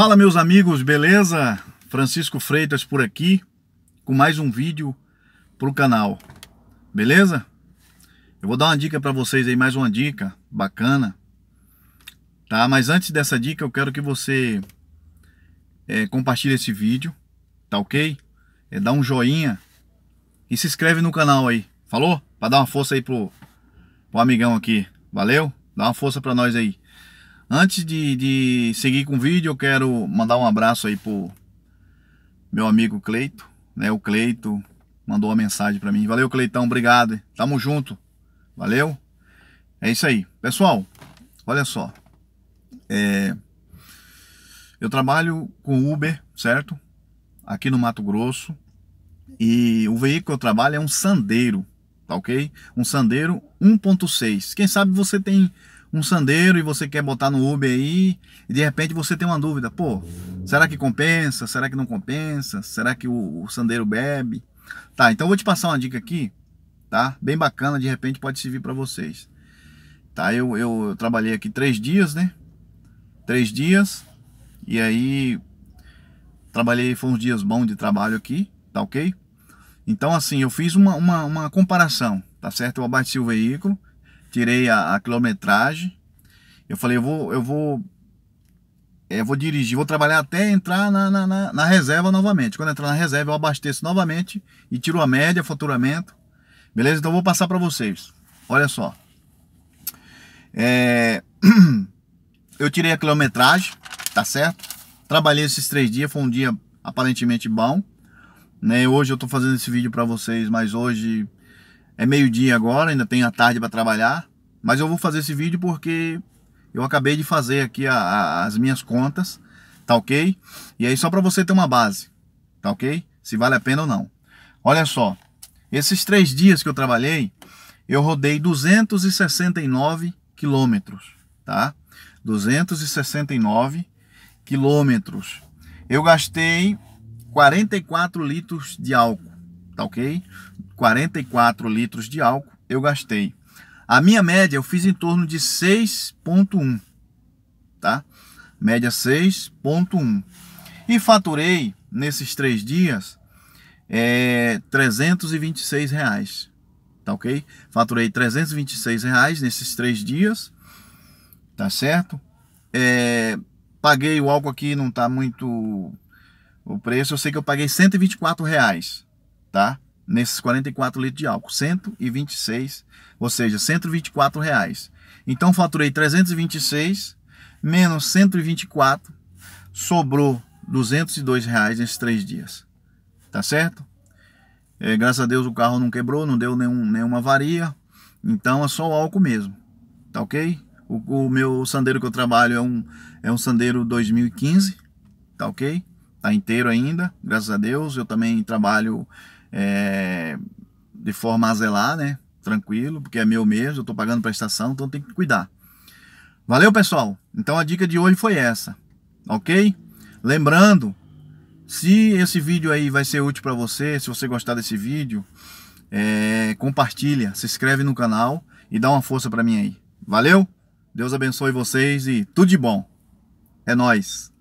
Fala meus amigos, beleza? Francisco Freitas por aqui com mais um vídeo para o canal, beleza? Eu vou dar uma dica para vocês aí, mais uma dica bacana, tá? Mas antes dessa dica eu quero que você é, compartilhe esse vídeo, tá ok? É, dá um joinha e se inscreve no canal aí, falou? Para dar uma força aí pro, pro amigão aqui, valeu? Dá uma força para nós aí. Antes de, de seguir com o vídeo, eu quero mandar um abraço aí pro meu amigo Cleito, né? O Cleito mandou uma mensagem para mim. Valeu, Cleitão, obrigado. Tamo junto. Valeu? É isso aí. Pessoal, olha só. É... Eu trabalho com Uber, certo? Aqui no Mato Grosso. E o veículo que eu trabalho é um Sandeiro, tá ok? Um Sandeiro 1.6. Quem sabe você tem um sandeiro e você quer botar no Uber aí, e de repente você tem uma dúvida, pô, será que compensa? Será que não compensa? Será que o, o sandeiro bebe? Tá, então eu vou te passar uma dica aqui, tá? Bem bacana, de repente pode servir para vocês. Tá, eu, eu, eu trabalhei aqui três dias, né? Três dias, e aí trabalhei, foram uns dias bons de trabalho aqui, tá ok? Então assim, eu fiz uma, uma, uma comparação, tá certo? Eu abasteci o veículo, tirei a, a quilometragem. Eu falei, eu vou, eu vou, eu eh, vou dirigir, vou trabalhar até entrar na, na, na, na reserva novamente. Quando entrar na reserva, eu abasteço novamente e tiro a média, faturamento. Beleza? Então vou passar para vocês. Olha só. É... Eu tirei a quilometragem, tá certo? Trabalhei esses três dias, foi um dia aparentemente bom. Né? Hoje eu tô fazendo esse vídeo para vocês, mas hoje é meio-dia agora, ainda tem a tarde para trabalhar, mas eu vou fazer esse vídeo porque eu acabei de fazer aqui a, a, as minhas contas, tá ok? E aí só para você ter uma base, tá ok? Se vale a pena ou não. Olha só, esses três dias que eu trabalhei, eu rodei 269 quilômetros, tá? 269 quilômetros. Eu gastei 44 litros de álcool, tá ok? 44 litros de álcool eu gastei. A minha média eu fiz em torno de 6.1, tá? Média 6.1. E faturei nesses três dias é, 326 reais, tá ok? Faturei 326 reais nesses três dias, tá certo? É, paguei o álcool aqui, não tá muito o preço, eu sei que eu paguei 124 reais, tá? nesses 44 litros de álcool, 126, ou seja, 124 reais. Então faturei 326 menos 124, sobrou 202 reais nesses três dias, tá certo? É, graças a Deus o carro não quebrou, não deu nenhum, nenhuma avaria, então é só o álcool mesmo, tá ok? O, o meu sandeiro que eu trabalho é um, é um sandeiro 2015, tá ok? Tá inteiro ainda, graças a Deus. Eu também trabalho é, de forma a zelar, né? Tranquilo, porque é meu mesmo, eu estou pagando para a estação, então tem que cuidar. Valeu, pessoal. Então a dica de hoje foi essa, ok? Lembrando, se esse vídeo aí vai ser útil para você, se você gostar desse vídeo, é, compartilha, se inscreve no canal e dá uma força para mim aí. Valeu? Deus abençoe vocês e tudo de bom. É nós.